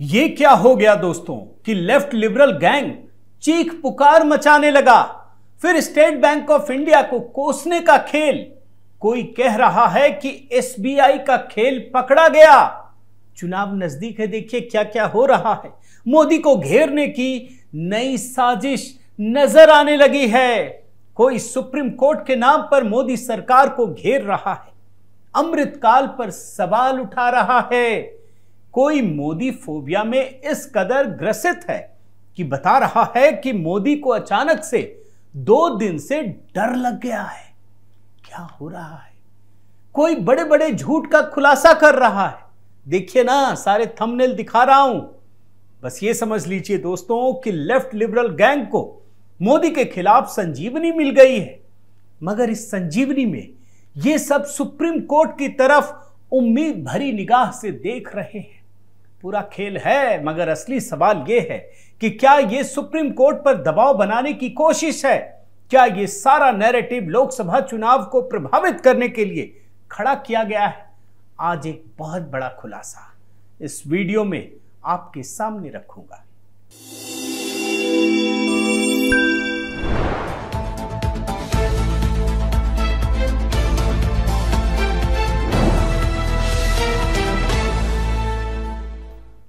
ये क्या हो गया दोस्तों कि लेफ्ट लिबरल गैंग चीख पुकार मचाने लगा फिर स्टेट बैंक ऑफ इंडिया को कोसने का खेल कोई कह रहा है कि एसबीआई का खेल पकड़ा गया चुनाव नजदीक है देखिए क्या क्या हो रहा है मोदी को घेरने की नई साजिश नजर आने लगी है कोई सुप्रीम कोर्ट के नाम पर मोदी सरकार को घेर रहा है अमृतकाल पर सवाल उठा रहा है कोई मोदी फोबिया में इस कदर ग्रसित है कि बता रहा है कि मोदी को अचानक से दो दिन से डर लग गया है क्या हो रहा है कोई बड़े बड़े झूठ का खुलासा कर रहा है देखिए ना सारे थंबनेल दिखा रहा हूं बस ये समझ लीजिए दोस्तों कि लेफ्ट लिबरल गैंग को मोदी के खिलाफ संजीवनी मिल गई है मगर इस संजीवनी में ये सब सुप्रीम कोर्ट की तरफ उम्मीद भरी निगाह से देख रहे हैं पूरा खेल है मगर असली सवाल यह है कि क्या यह सुप्रीम कोर्ट पर दबाव बनाने की कोशिश है क्या यह सारा नैरेटिव लोकसभा चुनाव को प्रभावित करने के लिए खड़ा किया गया है आज एक बहुत बड़ा खुलासा इस वीडियो में आपके सामने रखूंगा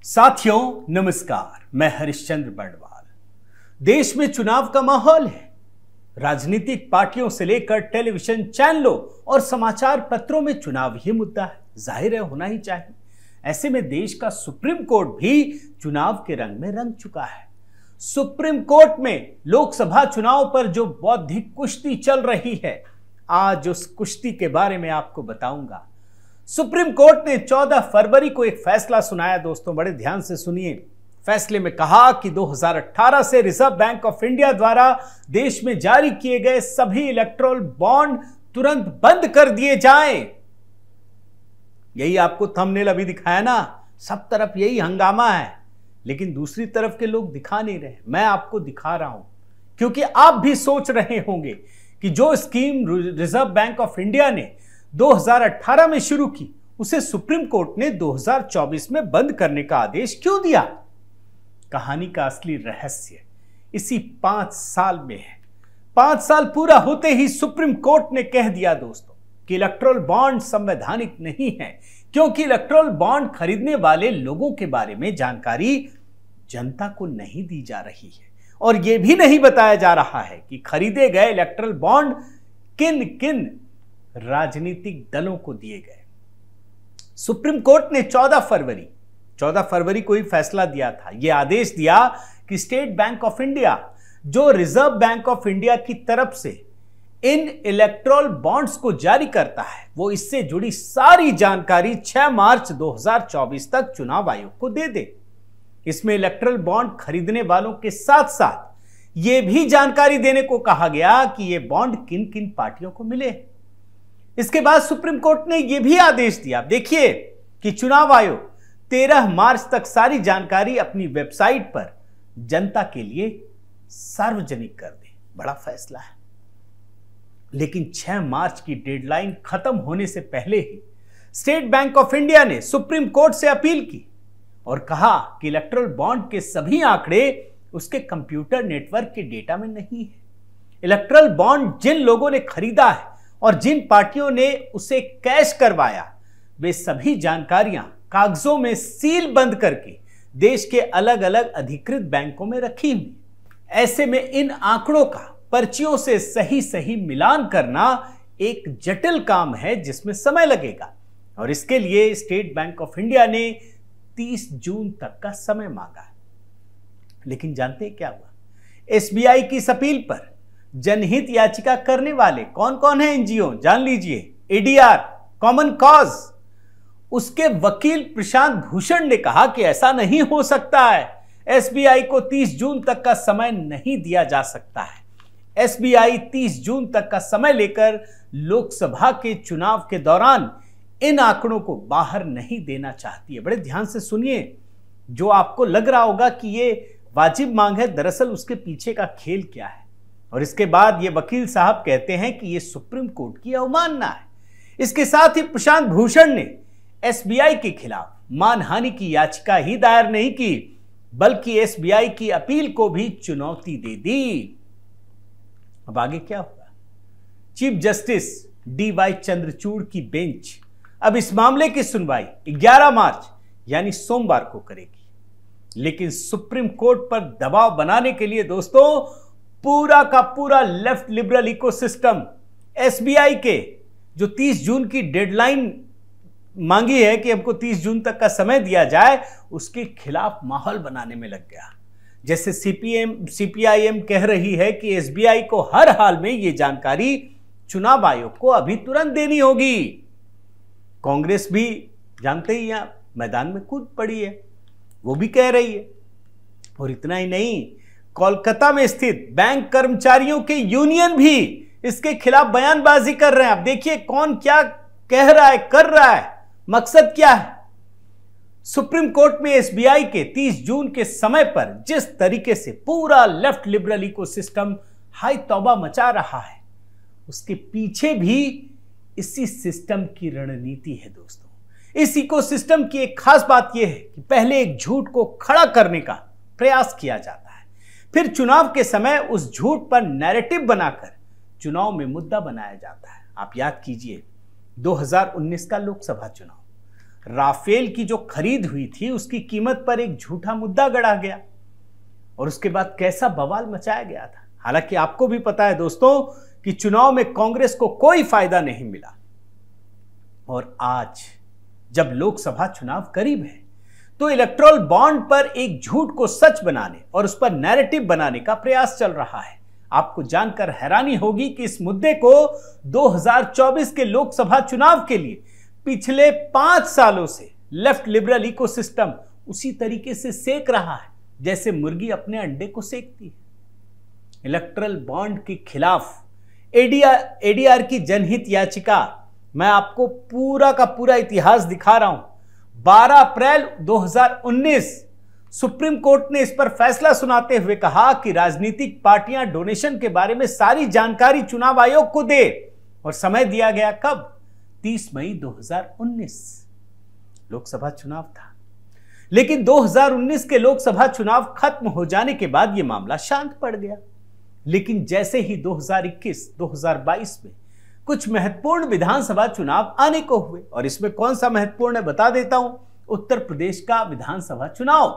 साथियों नमस्कार मैं हरिश्चंद्र बर्डवाल देश में चुनाव का माहौल है राजनीतिक पार्टियों से लेकर टेलीविजन चैनलों और समाचार पत्रों में चुनाव ही मुद्दा है जाहिर है होना ही चाहिए ऐसे में देश का सुप्रीम कोर्ट भी चुनाव के रंग में रंग चुका है सुप्रीम कोर्ट में लोकसभा चुनाव पर जो बौद्धिक कुश्ती चल रही है आज उस कुश्ती के बारे में आपको बताऊंगा सुप्रीम कोर्ट ने 14 फरवरी को एक फैसला सुनाया दोस्तों बड़े ध्यान से सुनिए फैसले में कहा कि 2018 से रिजर्व बैंक ऑफ इंडिया द्वारा देश में जारी किए गए सभी इलेक्ट्रोल बॉन्ड तुरंत बंद कर दिए जाएं। यही आपको थंबनेल अभी दिखाया ना सब तरफ यही हंगामा है लेकिन दूसरी तरफ के लोग दिखा नहीं रहे मैं आपको दिखा रहा हूं क्योंकि आप भी सोच रहे होंगे कि जो scheme Reserve Bank of India ने 2018 में शुरू की उसे सुप्रीम कोर्ट ने 2024 में बंद करने का आदेश क्यों दिया कहानी का असली रहस्य इसी पांच साल में है पांच साल पूरा होते ही सुप्रीम कोर्ट ने कह दिया दोस्तों कि इलेक्ट्रोल बॉन्ड संवैधानिक नहीं है क्योंकि इलेक्ट्रोल बॉन्ड खरीदने वाले लोगों के बारे में जानकारी जनता को नहीं दी जा रही है और यह भी नहीं बताया जा रहा है कि खरीदे गए इलेक्ट्रल बॉन्ड किन किन राजनीतिक दलों को दिए गए सुप्रीम कोर्ट ने 14 फरवरी 14 फरवरी को ही फैसला दिया था यह आदेश दिया कि स्टेट बैंक ऑफ इंडिया जो रिजर्व बैंक ऑफ इंडिया की तरफ से इन इलेक्ट्रॉल बॉन्ड्स को जारी करता है वो इससे जुड़ी सारी जानकारी 6 मार्च 2024 तक चुनाव आयोग को दे दे इसमें इलेक्ट्रल बॉन्ड खरीदने वालों के साथ साथ ये भी जानकारी देने को कहा गया कि ये बॉन्ड किन किन पार्टियों को मिले इसके बाद सुप्रीम कोर्ट ने यह भी आदेश दिया देखिए कि चुनाव आयोग तेरह मार्च तक सारी जानकारी अपनी वेबसाइट पर जनता के लिए सार्वजनिक कर दे बड़ा फैसला है लेकिन 6 मार्च की डेडलाइन खत्म होने से पहले ही स्टेट बैंक ऑफ इंडिया ने सुप्रीम कोर्ट से अपील की और कहा कि इलेक्ट्रल बॉन्ड के सभी आंकड़े उसके कंप्यूटर नेटवर्क के डेटा में नहीं है इलेक्ट्रल बॉन्ड जिन लोगों ने खरीदा है और जिन पार्टियों ने उसे कैश करवाया वे सभी जानकारियां कागजों में सील बंद करके देश के अलग अलग अधिकृत बैंकों में रखी हुई ऐसे में इन आंकड़ों का पर्चियों से सही सही मिलान करना एक जटिल काम है जिसमें समय लगेगा और इसके लिए स्टेट बैंक ऑफ इंडिया ने 30 जून तक का समय मांगा लेकिन जानते हैं क्या हुआ एसबीआई की इस अपील पर जनहित याचिका करने वाले कौन कौन है एनजीओ जान लीजिए एडीआर कॉमन कॉज उसके वकील प्रशांत भूषण ने कहा कि ऐसा नहीं हो सकता है एसबीआई को 30 जून तक का समय नहीं दिया जा सकता है एसबीआई 30 जून तक का समय लेकर लोकसभा के चुनाव के दौरान इन आंकड़ों को बाहर नहीं देना चाहती है बड़े ध्यान से सुनिए जो आपको लग रहा होगा कि ये वाजिब मांग है दरअसल उसके पीछे का खेल क्या है और इसके बाद ये वकील साहब कहते हैं कि ये सुप्रीम कोर्ट की अवमानना है इसके साथ ही प्रशांत भूषण ने एसबीआई के खिलाफ मानहानि की याचिका ही दायर नहीं की बल्कि एसबीआई की अपील को भी चुनौती दे दी अब आगे क्या होगा chief justice D Y Chandrachud की बेंच अब इस मामले की सुनवाई 11 मार्च यानी सोमवार को करेगी लेकिन सुप्रीम कोर्ट पर दबाव बनाने के लिए दोस्तों पूरा का पूरा लेफ्ट लिबरल इकोसिस्टम एसबीआई के जो 30 जून की डेडलाइन मांगी है कि हमको 30 जून तक का समय दिया जाए उसके खिलाफ माहौल बनाने में लग गया जैसे सीपीएम सीपीआईएम कह रही है कि एसबीआई को हर हाल में यह जानकारी चुनाव आयोग को अभी तुरंत देनी होगी कांग्रेस भी जानते ही आप मैदान में कूद पड़ी है वो भी कह रही है और इतना ही नहीं कोलकाता में स्थित बैंक कर्मचारियों के यूनियन भी इसके खिलाफ बयानबाजी कर रहे हैं आप देखिए कौन क्या कह रहा है कर रहा है मकसद क्या है सुप्रीम कोर्ट में एसबीआई के 30 जून के समय पर जिस तरीके से पूरा लेफ्ट लिबरल इकोसिस्टम हाई तौबा मचा रहा है उसके पीछे भी इसी सिस्टम की रणनीति है दोस्तों इस इकोसिस्टम की एक खास बात यह है कि पहले एक झूठ को खड़ा करने का प्रयास किया जाता है फिर चुनाव के समय उस झूठ पर नैरेटिव बनाकर चुनाव में मुद्दा बनाया जाता है आप याद कीजिए 2019 का लोकसभा चुनाव राफेल की जो खरीद हुई थी उसकी कीमत पर एक झूठा मुद्दा गढ़ा गया और उसके बाद कैसा बवाल मचाया गया था हालांकि आपको भी पता है दोस्तों कि चुनाव में कांग्रेस को कोई फायदा नहीं मिला और आज जब लोकसभा चुनाव करीब है तो इलेक्ट्रोल बॉन्ड पर एक झूठ को सच बनाने और उस पर नैरेटिव बनाने का प्रयास चल रहा है आपको जानकर हैरानी होगी कि इस मुद्दे को 2024 के लोकसभा चुनाव के लिए पिछले पांच सालों से लेफ्ट लिबरल इकोसिस्टम उसी तरीके से सेक रहा है जैसे मुर्गी अपने अंडे को सेकती है इलेक्ट्रल बॉन्ड के खिलाफ एडीआर एडीआर की जनहित याचिका मैं आपको पूरा का पूरा इतिहास दिखा रहा हूं 12 अप्रैल 2019 सुप्रीम कोर्ट ने इस पर फैसला सुनाते हुए कहा कि राजनीतिक पार्टियां डोनेशन के बारे में सारी जानकारी चुनाव आयोग को दे और समय दिया गया कब 30 मई 2019 लोकसभा चुनाव था लेकिन 2019 के लोकसभा चुनाव खत्म हो जाने के बाद यह मामला शांत पड़ गया लेकिन जैसे ही 2021, 2022 में कुछ महत्वपूर्ण विधानसभा चुनाव आने को हुए और इसमें कौन सा महत्वपूर्ण है बता देता हूं उत्तर प्रदेश का विधानसभा चुनाव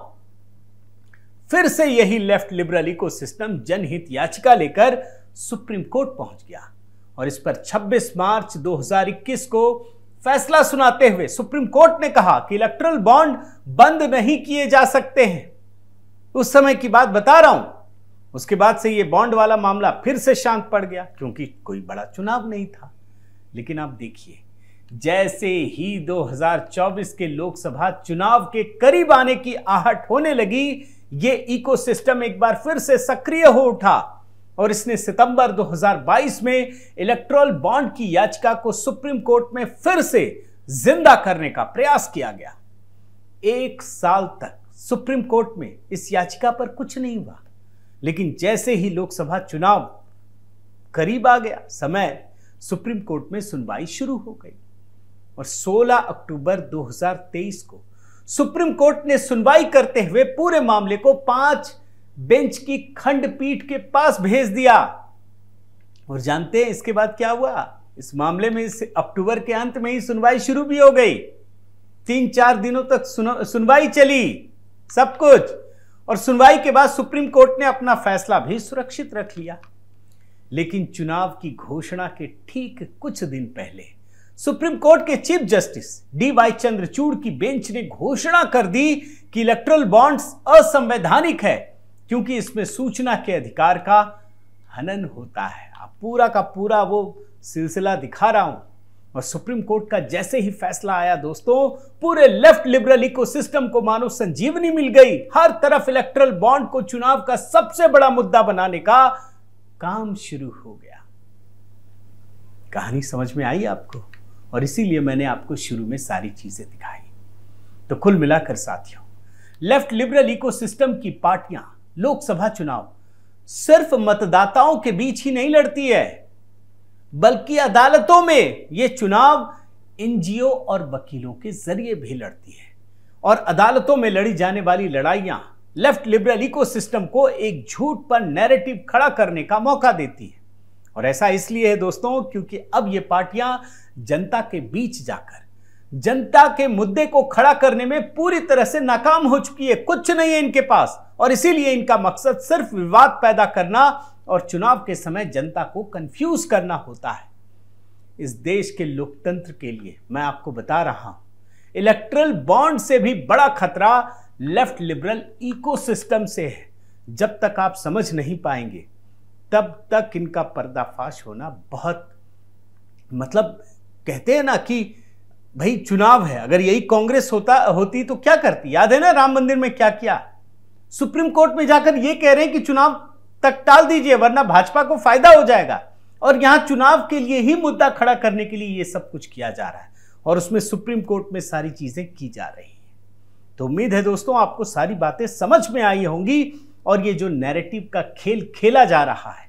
फिर से यही लेफ्ट लिबरल इको सिस्टम जनहित याचिका लेकर सुप्रीम कोर्ट पहुंच गया और इस पर 26 मार्च 2021 को फैसला सुनाते हुए सुप्रीम कोर्ट ने कहा कि इलेक्ट्रल बॉन्ड बंद नहीं किए जा सकते हैं उस समय की बात बता रहा हूं उसके बाद से ये बॉन्ड वाला मामला फिर से शांत पड़ गया क्योंकि कोई बड़ा चुनाव नहीं था लेकिन आप देखिए जैसे ही 2024 के लोकसभा चुनाव के करीब आने की आहट होने लगी ये इकोसिस्टम एक बार फिर से सक्रिय हो उठा और इसने सितंबर 2022 में इलेक्ट्रोल बॉन्ड की याचिका को सुप्रीम कोर्ट में फिर से जिंदा करने का प्रयास किया गया एक साल तक सुप्रीम कोर्ट में इस याचिका पर कुछ नहीं हुआ लेकिन जैसे ही लोकसभा चुनाव करीब आ गया समय सुप्रीम कोर्ट में सुनवाई शुरू हो गई और 16 अक्टूबर 2023 को सुप्रीम कोर्ट ने सुनवाई करते हुए पूरे मामले को पांच बेंच की खंडपीठ के पास भेज दिया और जानते हैं इसके बाद क्या हुआ इस मामले में इस अक्टूबर के अंत में ही सुनवाई शुरू भी हो गई तीन चार दिनों तक सुनवाई चली सब कुछ और सुनवाई के बाद सुप्रीम कोर्ट ने अपना फैसला भी सुरक्षित रख लिया लेकिन चुनाव की घोषणा के ठीक कुछ दिन पहले सुप्रीम कोर्ट के chief justice D Y Chandrachud की बेंच ने घोषणा कर दी कि इलेक्ट्रल बॉन्ड्स असंवैधानिक है क्योंकि इसमें सूचना के अधिकार का हनन होता है पूरा का पूरा वो सिलसिला दिखा रहा हूं और सुप्रीम कोर्ट का जैसे ही फैसला आया दोस्तों पूरे लेफ्ट लिबरल इकोसिस्टम को मानो संजीवनी मिल गई हर तरफ इलेक्ट्रल बॉन्ड को चुनाव का सबसे बड़ा मुद्दा बनाने का काम शुरू हो गया कहानी समझ में आई आपको और इसीलिए मैंने आपको शुरू में सारी चीजें दिखाई तो कुल मिलाकर साथियों लेफ्ट लिबरल इकोसिस्टम की पार्टियां लोकसभा चुनाव सिर्फ मतदाताओं के बीच ही नहीं लड़ती है बल्कि अदालतों में ये चुनाव एनजीओ और वकीलों के जरिए भी लड़ती है और अदालतों में लड़ी जाने वाली लड़ाइयां लेफ्ट लिबरल इकोसिस्टम को एक झूठ पर नैरेटिव खड़ा करने का मौका देती है और ऐसा इसलिए है दोस्तों क्योंकि अब ये पार्टियां जनता के बीच जाकर जनता के मुद्दे को खड़ा करने में पूरी तरह से नाकाम हो चुकी है कुछ नहीं है इनके पास और इसीलिए इनका मकसद सिर्फ विवाद पैदा करना और चुनाव के समय जनता को कंफ्यूज करना होता है इस देश के लोकतंत्र के लिए मैं आपको बता रहा हूं इलेक्ट्रल बॉन्ड से भी बड़ा खतरा लेफ्ट लिबरल इकोसिस्टम से है जब तक आप समझ नहीं पाएंगे तब तक इनका पर्दाफाश होना बहुत मतलब कहते हैं ना कि भाई चुनाव है अगर यही कांग्रेस होता होती तो क्या करती याद है ना राम मंदिर में क्या किया सुप्रीम कोर्ट में जाकर यह कह रहे हैं कि चुनाव तक टाल दीजिए वरना भाजपा को फायदा हो जाएगा और यहां चुनाव के लिए ही मुद्दा खड़ा करने के लिए यह सब कुछ किया जा रहा है और उसमें सुप्रीम कोर्ट में सारी चीजें की जा रही हैं तो उम्मीद है दोस्तों आपको सारी बातें समझ में आई होंगी और ये जो नैरेटिव का खेल खेला जा रहा है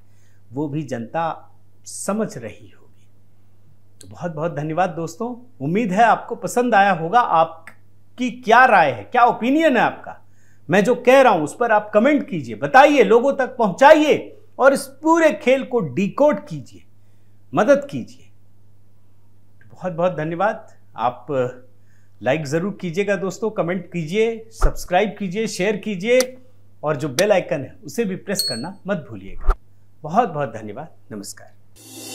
वो भी जनता समझ रही होगी तो बहुत बहुत धन्यवाद दोस्तों उम्मीद है आपको पसंद आया होगा आपकी क्या राय है क्या ओपिनियन है आपका मैं जो कह रहा हूं उस पर आप कमेंट कीजिए बताइए लोगों तक पहुंचाइए और इस पूरे खेल को डिकोड कीजिए मदद कीजिए बहुत बहुत धन्यवाद आप लाइक ज़रूर कीजिएगा दोस्तों कमेंट कीजिए सब्सक्राइब कीजिए शेयर कीजिए और जो बेल आइकन है उसे भी प्रेस करना मत भूलिएगा बहुत बहुत धन्यवाद नमस्कार